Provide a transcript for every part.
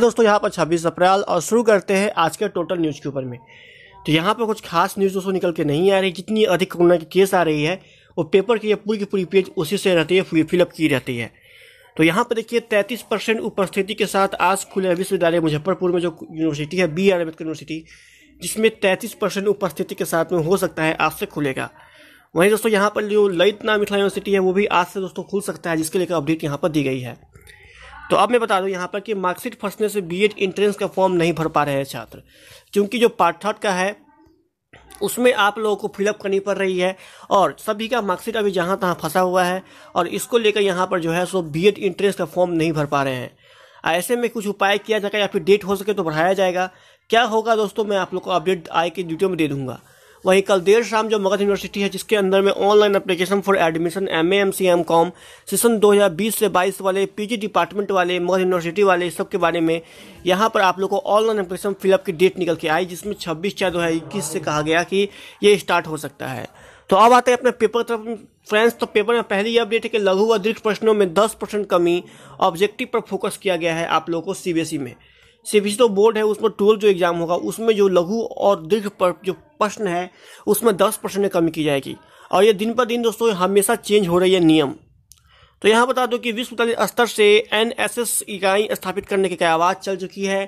दोस्तों यहाँ पर 26 अप्रैल और शुरू करते हैं आज के टोटल न्यूज़ के ऊपर में तो यहाँ पर कुछ खास न्यूज़ दोस्तों निकल के नहीं आ रही जितनी अधिक कोरोना की केस आ रही है वो पेपर की पूरी की पूरी पेज उसी से रहती है फिलअप की रहती है तो यहाँ पर देखिए 33 परसेंट उपस्थिति के साथ आज खुले विश्वविद्यालय मुजफ्फरपुर में जो यूनिवर्सिटी है बी आर अम्बेडकर यूनिवर्सिटी जिसमें 33 परसेंट उपस्थिति के साथ में हो सकता है आज से खुलेगा वहीं दोस्तों यहाँ पर जो ललित नाम मिथिला यूनिवर्सिटी है वो भी आज से दोस्तों खुल सकता है जिसके लेकर अपडेट यहाँ पर दी गई है तो अब मैं बता दूं यहाँ पर कि मार्कशीट फंसने से बीएड एंट्रेंस का फॉर्म नहीं भर पा रहे हैं छात्र क्योंकि जो पार्ट थर्ड का है उसमें आप लोगों को फिलअप करनी पड़ रही है और सभी का मार्कशीट अभी जहाँ तहाँ फंसा हुआ है और इसको लेकर यहाँ पर जो है सो बी एड इंट्रेंस का फॉर्म नहीं भर पा रहे हैं ऐसे में कुछ उपाय किया जाएगा या फिर डेट हो सके तो बढ़ाया जाएगा क्या होगा दोस्तों मैं आप लोग को अपडेट आए की ड्यूटी में दे दूंगा वहीं कल देर शाम जो मगध यूनिवर्सिटी है जिसके अंदर में online application for admission M A M C M com session दो हज़ार बीस से बाईस वाले जी डिपार्टमेंट वाले मगध यूनिवर्सिटी वाले सब के बारे में यहाँ पर आप लोग को ऑनलाइन एप्लीकेशन फिलअप की डेट निकल के आई जिसमें छब्बीस चार दो हजार इक्कीस से कहा गया कि ये स्टार्ट हो सकता है तो अब आते हैं अपने पेपर तरफ फ्रेंड्स तो पेपर में पहली अपडेट है कि लघु दीर्घ प्रश्नों में 10 परसेंट कमी ऑब्जेक्टिव पर फोकस किया गया है आप लोगों को सीबीएसई e में सीबीएसई e तो बोर्ड है उसमें ट्वेल्थ जो एग्जाम होगा उसमें जो लघु और दीर्घ पर जो प्रश्न है उसमें दस परसेंट कमी की जाएगी और ये दिन पर दिन दोस्तों हमेशा चेंज हो रही है नियम तो यहाँ बता दो कि विश्व स्तर से एन एस एस इकाई स्थापित करने की क्या आवाज़ चल चुकी है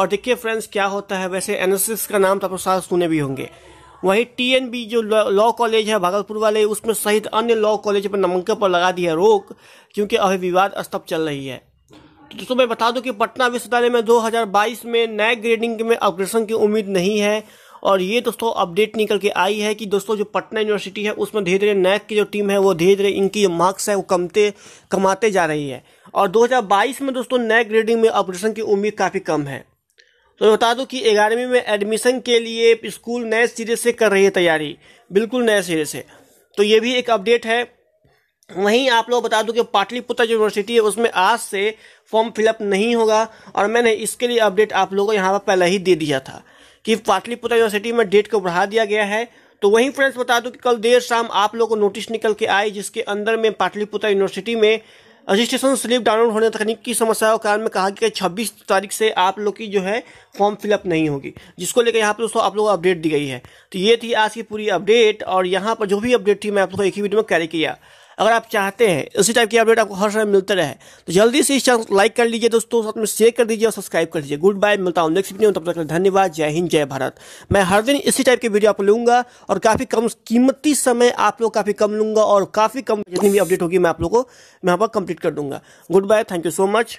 और देखिए फ्रेंड्स क्या होता है वैसे एन का नाम तो आप साथ सुने भी होंगे वही टीएनबी जो लॉ कॉलेज है भागलपुर वाले उसमें सहित अन्य लॉ कॉलेज पर नामांकन पर लगा दी है रोक क्योंकि अभी विवाद स्तब चल रही है तो दोस्तों मैं बता दूं कि पटना विश्वविद्यालय में 2022 में नए ग्रेडिंग में अपग्रेशन की उम्मीद नहीं है और ये दोस्तों अपडेट निकल के आई है कि दोस्तों जो पटना यूनिवर्सिटी है उसमें धीरे धीरे नैक की जो टीम है वो धीरे धीरे इनकी जो मार्क्स है वो कमते कमाते जा रही है और 2022 में दोस्तों नैक ग्रेडिंग में अपडेशन की उम्मीद काफ़ी कम है तो मैं बता दूँ कि ग्यारहवीं में एडमिशन के लिए स्कूल नए सिरे से कर रही है तैयारी बिल्कुल नए सिरे से तो ये भी एक अपडेट है वहीं आप लोग बता दूं कि पाटलिपुत्र यूनिवर्सिटी है उसमें आज से फॉर्म फिलअप नहीं होगा और मैंने इसके लिए अपडेट आप लोगों को यहाँ पर पहले ही दे दिया था कि पाटलिपुत्र यूनिवर्सिटी में डेट को बढ़ा दिया गया है तो वहीं फ्रेंड्स बता दूं कि कल देर शाम आप लोगों को नोटिस निकल के आई जिसके अंदर में पाटलिपुत्र यूनिवर्सिटी में रजिस्ट्रेशन स्लिप डाउनलोड होने तकनीक की समस्या के कारण में कहा कि 26 तारीख से आप लोग की जो है फॉर्म फिलअप नहीं होगी जिसको लेकर यहाँ पर दोस्तों आप लोग को अपडेट दी गई है तो ये थी आज की पूरी अपडेट और यहाँ पर जो भी अपडेट थी मैं आप लोगों को एक ही वीडियो में कैरी किया अगर आप चाहते हैं इसी टाइप की अपडेट आपको हर समय मिलते रहे तो जल्दी से इस चैनल को लाइक कर लीजिए दोस्तों साथ में शेयर कर दीजिए और सब्सक्राइब कर दीजिए गुड बाय मिलता हूँ नेक्स्ट वीडियो तब तक धन्यवाद जय हिंद जय भारत मैं हर दिन इसी टाइप की वीडियो आपको लूंगा और काफ़ी कम कीमती समय आप लोग काफ़ी कम लूँगा और काफ़ी कम जितनी भी अपडेट होगी मैं आप लोग को मैं यहाँ पर कंप्लीट कर दूंगा good bye thank you so much